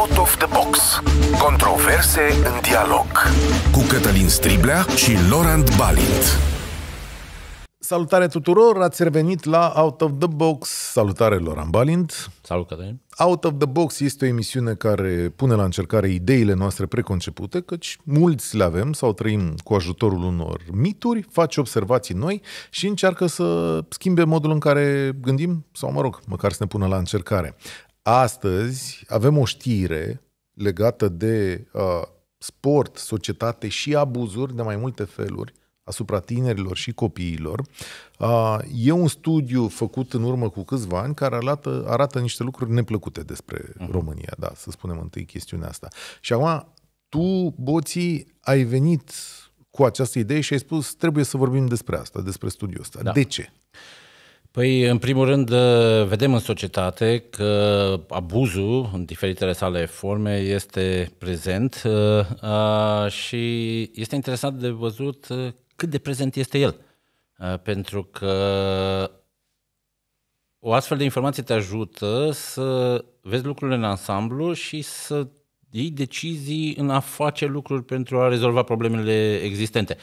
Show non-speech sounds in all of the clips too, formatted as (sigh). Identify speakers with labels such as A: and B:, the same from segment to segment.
A: Out of the Box. Controverse în dialog. Cu Cătălin Striblea și Laurent Balint. Salutare tuturor, ați revenit la Out of the Box. Salutare, Laurent Balint. Salut, Cătălin. Out of the Box este o emisiune care pune la încercare ideile noastre preconcepute, căci mulți le avem sau trăim cu ajutorul unor mituri, face observații noi și încearcă să schimbe modul în care gândim sau, mă rog, măcar să ne pună la încercare. Astăzi avem o știre legată de uh, sport, societate și abuzuri de mai multe feluri asupra tinerilor și copiilor. Uh, e un studiu făcut în urmă cu câțiva ani care arată, arată niște lucruri neplăcute despre uh-huh. România, da, să spunem întâi chestiunea asta. Și acum, tu, Boții, ai venit cu această idee și ai spus trebuie să vorbim despre asta, despre studiul ăsta. Da. De ce? Uh,
B: Păi, în primul rând, ă, vedem în societate că abuzul, în diferitele sale forme, este prezent ă, și este interesant de văzut ă, cât de prezent este el. Pentru că o astfel de informație te ajută să vezi lucrurile în ansamblu și să iei decizii în a face lucruri pentru a rezolva problemele existente.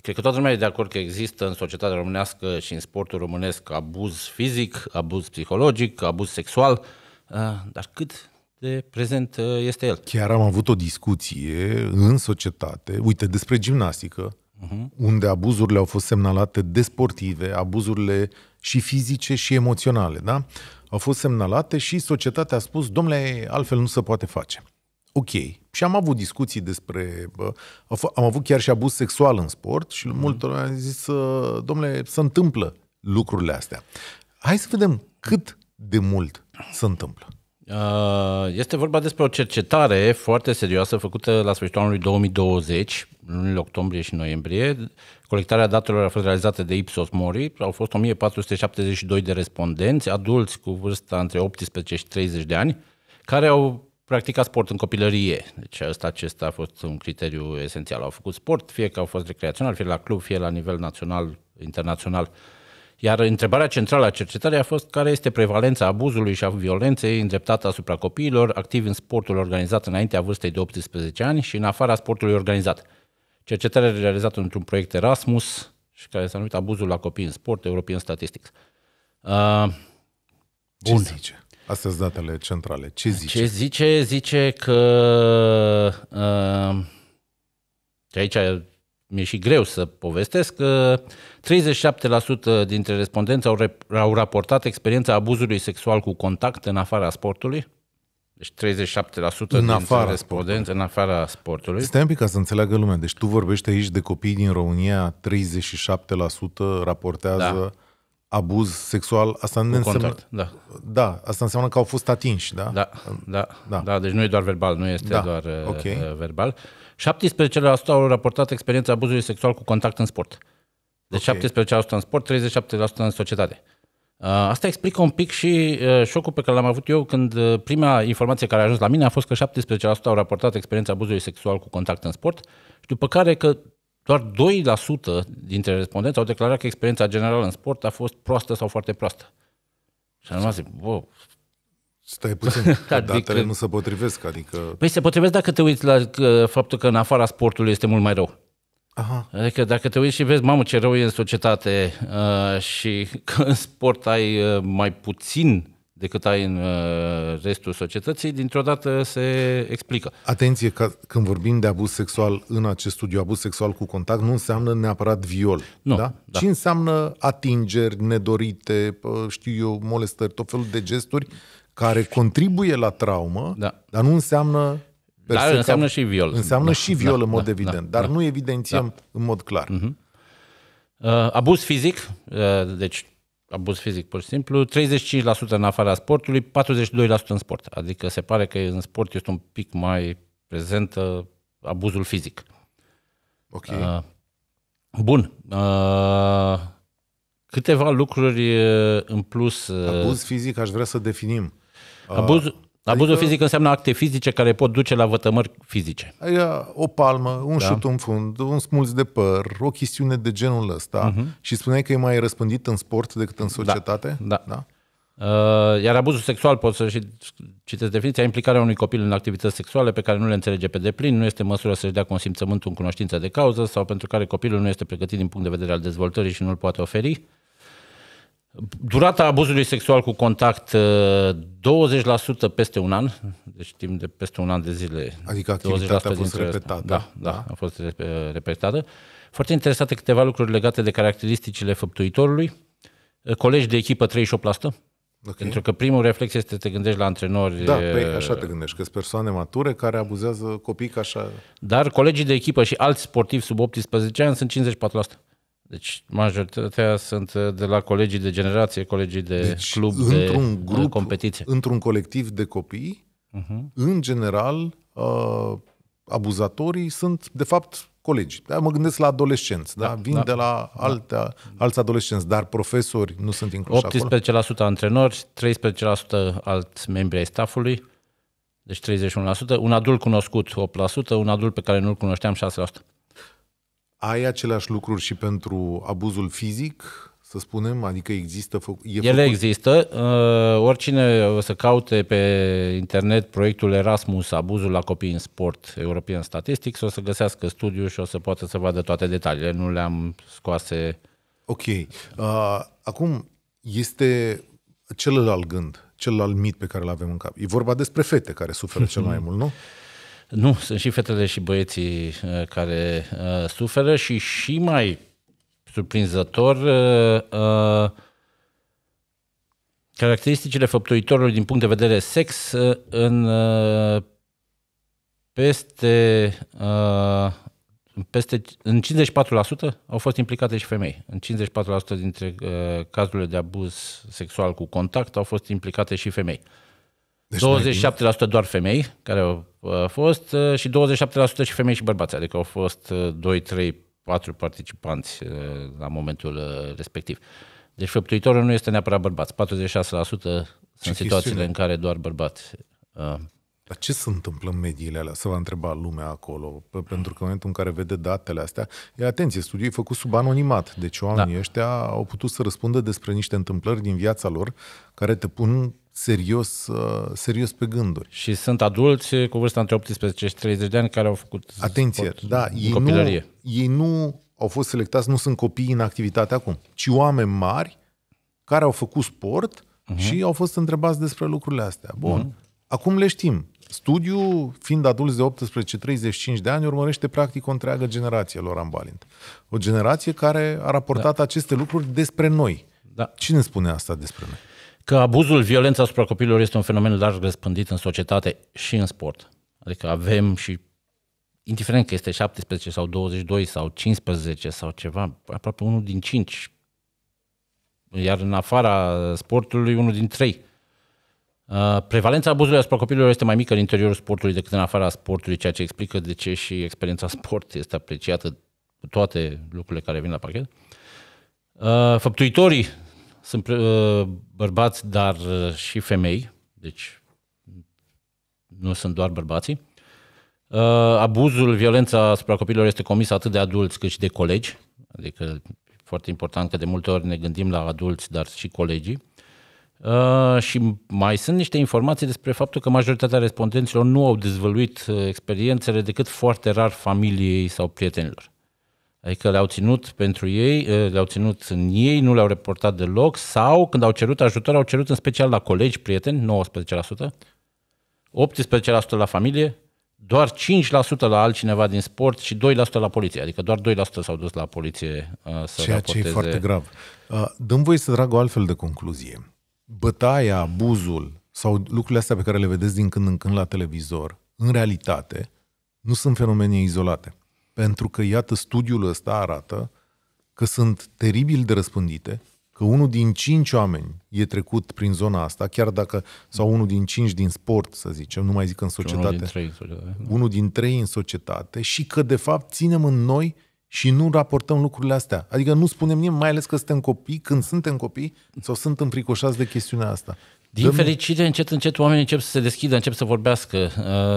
B: Cred că toată lumea e de acord că există în societatea românească și în sportul românesc abuz fizic, abuz psihologic, abuz sexual, uh, dar cât de prezent uh, este el?
A: Chiar am avut o discuție în societate, uite, despre gimnastică, uh-huh. unde abuzurile au fost semnalate de sportive, abuzurile și fizice și emoționale, da? Au fost semnalate și societatea a spus, domnule, altfel nu se poate face. Ok, și am avut discuții despre... Am avut chiar și abuz sexual în sport și mm. multora am zis, ă, domnule, se întâmplă lucrurile astea. Hai să vedem cât de mult se întâmplă.
B: Ă, este vorba despre o cercetare foarte serioasă făcută la sfârșitul anului 2020, lunile octombrie și noiembrie. Colectarea datelor a fost realizată de Ipsos Mori. Au fost 1472 de respondenți, adulți cu vârsta între 18 și 30 de ani, care au practica sport în copilărie. Deci asta, acesta a fost un criteriu esențial. Au făcut sport, fie că au fost recreațional, fie la club, fie la nivel național, internațional. Iar întrebarea centrală a cercetării a fost care este prevalența abuzului și a violenței îndreptată asupra copiilor activi în sportul organizat înaintea vârstei de 18 ani și în afara sportului organizat. Cercetarea realizată într-un proiect Erasmus și care s-a numit Abuzul la copii în sport, European Statistics.
A: Uh, Bun. Ce zice? Astea sunt datele centrale. Ce zice? Ce
B: zice? Zice că... Uh, aici mi-e și greu să povestesc că 37% dintre respondenți au, rep- au raportat experiența abuzului sexual cu contact în afara sportului. Deci 37% în din afara respondenți în afara sportului. Stai
A: un pic ca să înțeleagă lumea. Deci tu vorbești aici de copii din România, 37% raportează da abuz sexual, asta nu înseamnă... Contact, da. da, asta înseamnă că au fost atinși, da? Da, da,
B: da. da deci nu e doar verbal, nu este da. doar uh, okay. Uh, verbal. 17% au raportat experiența abuzului sexual cu contact în sport. Deci okay. 17% în sport, 37% în societate. Uh, asta explică un pic și șocul pe care l-am avut eu când prima informație care a ajuns la mine a fost că 17% au raportat experiența abuzului sexual cu contact în sport și după care că doar 2% dintre respondenți au declarat că experiența generală în sport a fost proastă sau foarte proastă. Și am zis, wow. Stai puțin, (laughs) adică, datele nu se
A: potrivesc, adică... Păi se
B: potrivesc dacă te uiți la faptul că în afara sportului este mult mai rău. Aha. Adică dacă te uiți și vezi, mamă, ce rău e în societate uh, și că în sport ai uh, mai puțin decât ai în uh, restul societății, dintr-o dată se explică.
A: Atenție, că când vorbim de abuz sexual în acest studiu, abuz sexual cu contact nu înseamnă neapărat viol, nu, da? da? ci înseamnă atingeri nedorite, știu eu, molestări, tot felul de gesturi care contribuie la traumă, da. dar nu înseamnă Da, înseamnă și viol. Înseamnă da, și viol da, în da, mod da, evident, da, dar da, nu evidențiem da. în mod clar. Uh-huh.
B: Uh, abuz fizic, uh, deci abuz fizic pur și simplu, 35% în afara sportului, 42% în sport. Adică se pare că în sport este un pic mai prezent abuzul fizic. Ok. Uh, bun. Uh, câteva lucruri uh, în plus. Uh, abuz fizic aș vrea să definim. Abuz, uh, Abuzul adică, fizic înseamnă acte fizice care pot duce la vătămări fizice.
A: Aia, o palmă, un da. șut în fund, un smuls de păr, o chestiune de genul ăsta. Uh-huh. Și spuneai că e mai răspândit în sport decât în societate? Da. da.
B: da? Uh, iar abuzul sexual, pot să și citesc definiția, implicarea unui copil în activități sexuale pe care nu le înțelege pe deplin, nu este măsură să-și dea consimțământul în cunoștință de cauză sau pentru care copilul nu este pregătit din punct de vedere al dezvoltării și nu îl poate oferi. Durata abuzului sexual cu contact 20% uh, peste un an, deci timp de peste un an de zile. Adică activitatea 20% a fost repetată. Da, da, da, a fost uh, repetată. Foarte interesate câteva lucruri legate de caracteristicile făptuitorului. Uh, colegi de echipă 38%, okay. pentru că primul reflex este să te gândești la antrenori. Da, pe, păi, așa te gândești,
A: că sunt persoane mature care abuzează copii ca așa.
B: Dar colegii de echipă și alți sportivi sub 18 ani sunt 54%. Deci majoritatea sunt uh, de la colegii de generație,
A: colegii de deci, club, într-un de grup, competiție. Într-un colectiv de copii, uh-huh. în general, uh, abuzatorii sunt, de fapt, colegi. Da? Mă gândesc la adolescenți, da? da Vin da, de la alte, da. alți adolescenți, dar profesori nu sunt incluși 18%
B: acolo. antrenori, 13% alți membri ai staffului, deci 31%, un adult cunoscut 8%, un adult pe care nu-l cunoșteam 6%
A: ai același lucru și pentru abuzul fizic, să spunem? Adică există... Fă, e Ele făcut?
B: există. Uh, oricine o să caute pe internet proiectul Erasmus, abuzul la copii în sport, european Statistics, o să găsească studiu și o să poată să
A: vadă toate detaliile.
B: Nu le-am scoase...
A: Ok. Uh, acum este celălalt gând, celălalt mit pe care îl avem în cap. E vorba despre fete care suferă cel mai (laughs) mult, nu?
B: Nu, sunt și fetele și băieții uh, care uh, suferă și și mai surprinzător uh, uh, caracteristicile făptuitorului din punct de vedere sex uh, în uh, peste uh, peste, în 54% au fost implicate și femei. În 54% dintre uh, cazurile de abuz sexual cu contact au fost implicate și femei. Uh, deci 27% doar femei care au uh, fost uh, și 27% și femei și bărbați, adică au fost 2, 3, 4 participanți uh, la momentul respectiv. Deci făptuitorul nu este
A: neapărat bărbați. 46% sunt Ce situațiile în care doar bărbați. Dar ce se întâmplă în mediile alea? Să va întreba lumea acolo. Pentru că în momentul în care vede datele astea, e atenție, studiul e făcut sub anonimat. Deci oamenii da. ăștia au putut să răspundă despre niște întâmplări din viața lor care te pun serios, uh, serios pe gânduri. Și sunt adulți cu vârsta între 18 și 30 de ani care au făcut Atenție, sport da, ei copilărie. Nu, ei nu au fost selectați, nu sunt copii în activitate acum, ci oameni mari care au făcut sport uh-huh. și au fost întrebați despre lucrurile astea. Bun, uh-huh. acum le știm. Studiul, fiind adulți de 18-35 de ani, urmărește practic o întreagă generație lor în Balint. O generație care a raportat da. aceste lucruri despre noi. Da. Cine spune asta despre noi? că abuzul, violența asupra copiilor este un fenomen larg răspândit în societate
B: și în sport. Adică avem și, indiferent că este 17 sau 22 sau 15 sau ceva, aproape unul din 5. Iar în afara sportului, unul din 3. Uh, prevalența abuzului asupra copiilor este mai mică în interiorul sportului decât în afara sportului, ceea ce explică de ce și experiența sport este apreciată cu toate lucrurile care vin la pachet. Uh, făptuitorii sunt uh, bărbați, dar uh, și femei, deci nu sunt doar bărbații. Uh, abuzul, violența asupra copilor este comis atât de adulți cât și de colegi, adică foarte important că de multe ori ne gândim la adulți, dar și colegii. Uh, și mai sunt niște informații despre faptul că majoritatea respondenților nu au dezvăluit experiențele decât foarte rar familiei sau prietenilor. Adică le-au ținut pentru ei, eh, le-au ținut în ei, nu le-au reportat deloc sau când au cerut ajutor, au cerut în special la colegi, prieteni, 19%, 18% la familie, doar 5% la altcineva din sport și 2% la poliție. Adică doar 2% s-au dus la poliție eh, să Ceea raporteze. ce e foarte grav.
A: Eh, dăm voi să trag o altfel de concluzie. Bătaia, abuzul sau lucrurile astea pe care le vedeți din când în când la televizor, în realitate, nu sunt fenomene izolate. Pentru că, iată, studiul ăsta arată că sunt teribil de răspândite, că unul din cinci oameni e trecut prin zona asta, chiar dacă, sau unul din cinci din sport, să zicem, nu mai zic în societate. Unul din trei în
B: societate. Da.
A: Unul din trei în societate și că, de fapt, ținem în noi și nu raportăm lucrurile astea. Adică nu spunem nimic, mai ales că suntem copii, când suntem copii sau sunt înfricoșați de chestiunea asta. Din
B: fericire, încet, încet oamenii încep să se deschidă, încep să vorbească.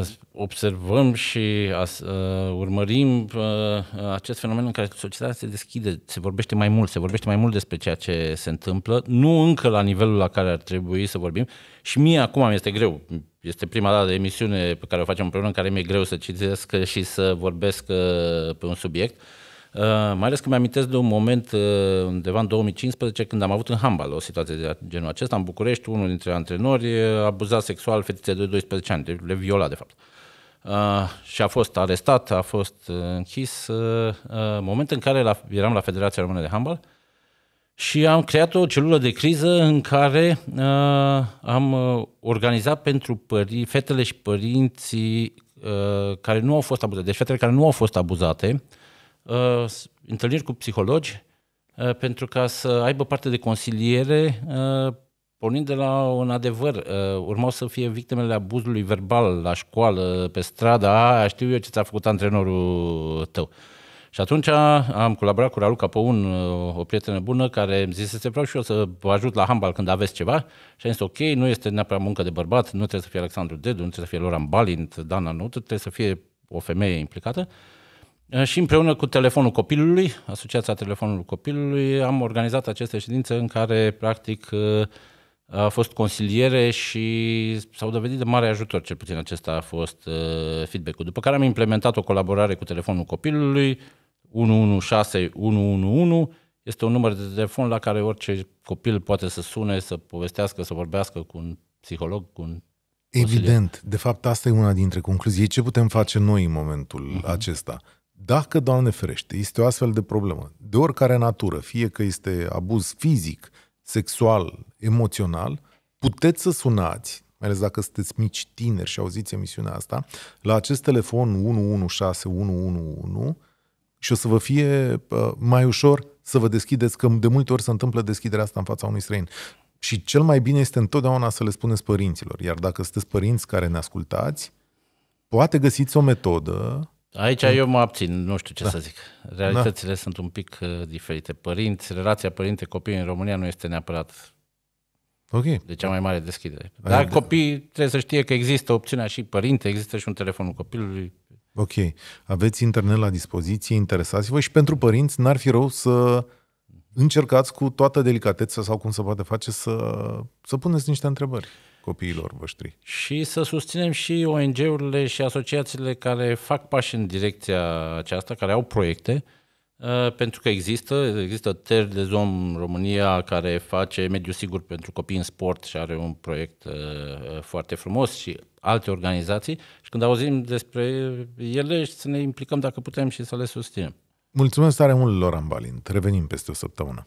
B: Uh, observăm și uh, urmărim uh, acest fenomen în care societatea se deschide, se vorbește mai mult, se vorbește mai mult despre ceea ce se întâmplă, nu încă la nivelul la care ar trebui să vorbim. Și mie acum mi este greu, este prima dată de emisiune pe care o facem împreună, în care mi-e greu să citesc și să vorbesc pe un subiect. Uh, mai ales că mi-amintesc de un moment uh, undeva în 2015 când am avut în handbal o situație de genul acesta. În București, unul dintre antrenori uh, abuza sexual fetițe de 12 ani, le viola de fapt. Uh, și a fost arestat, a fost uh, închis. Uh, uh, moment în care la, eram la Federația Română de Handball și am creat o celulă de criză în care uh, am uh, organizat pentru pări, fetele și părinții uh, care nu au fost abuzate, deci fetele care nu au fost abuzate, uh, uh, întâlniri cu psihologi uh, pentru ca să aibă parte de consiliere uh, pornind de la un adevăr. Uh, urmau să fie victimele abuzului verbal la școală, pe stradă, a, știu eu ce ți-a făcut antrenorul tău. Și atunci am colaborat cu Raluca Păun, uh, o prietenă bună, care îmi să vreau și eu să vă ajut la handbal când aveți ceva. Și am zis, ok, nu este neapărat muncă de bărbat, nu trebuie să fie Alexandru Dedu, nu trebuie să fie Loran Balint, Dana Nut, trebuie să fie o femeie implicată. Uh, Eh, și împreună cu Telefonul Copilului, Asociația Telefonului Copilului, am organizat aceste ședințe în care, practic, eh, a fost consiliere și s-au dovedit de mare ajutor, cel puțin acesta a fost eh, feedback-ul. După care am implementat o colaborare cu Telefonul Copilului, 116 111, este un număr de telefon la care orice copil poate să sune, să povestească, să vorbească cu un psiholog, cu un Evident, consilier.
A: de fapt asta e una dintre concluzii. Ce putem face noi în momentul uh-huh. acesta? Dacă, Doamne ferește, este o astfel de problemă, de oricare natură, fie că este abuz fizic, sexual, emoțional, puteți să sunați, mai ales dacă sunteți mici tineri și auziți emisiunea asta, la acest telefon 116111 și o să vă fie mai ușor să vă deschideți, că de multe ori se întâmplă deschiderea asta în fața unui străin. Și cel mai bine este întotdeauna să le spuneți părinților. Iar dacă sunteți părinți care ne ascultați, poate găsiți o metodă Aici mm. eu mă abțin, nu știu ce da. să zic.
B: Realitățile da. sunt un pic uh, diferite. Părinți, relația părinte-copii în România nu este neapărat okay. de cea mai mare deschidere. Dar Ai copiii de... trebuie să știe că există opțiunea și părinte, există și un telefonul copilului.
A: Ok. Aveți internet la dispoziție, interesați-vă și pentru părinți n-ar fi rău să încercați cu toată delicatețea sau cum se poate face să, să puneți niște întrebări copiilor voștri.
B: Și să susținem și ONG-urile și asociațiile care fac pași în direcția aceasta, care au proiecte, uh, pentru că există, există Ter de Zom România care face mediu sigur pentru copii în sport și are un proiect uh, uh, foarte frumos și alte organizații și când auzim despre ele să ne implicăm dacă putem și să le susținem.
A: Mulțumesc tare mult, Loran Balint. Revenim peste o săptămână.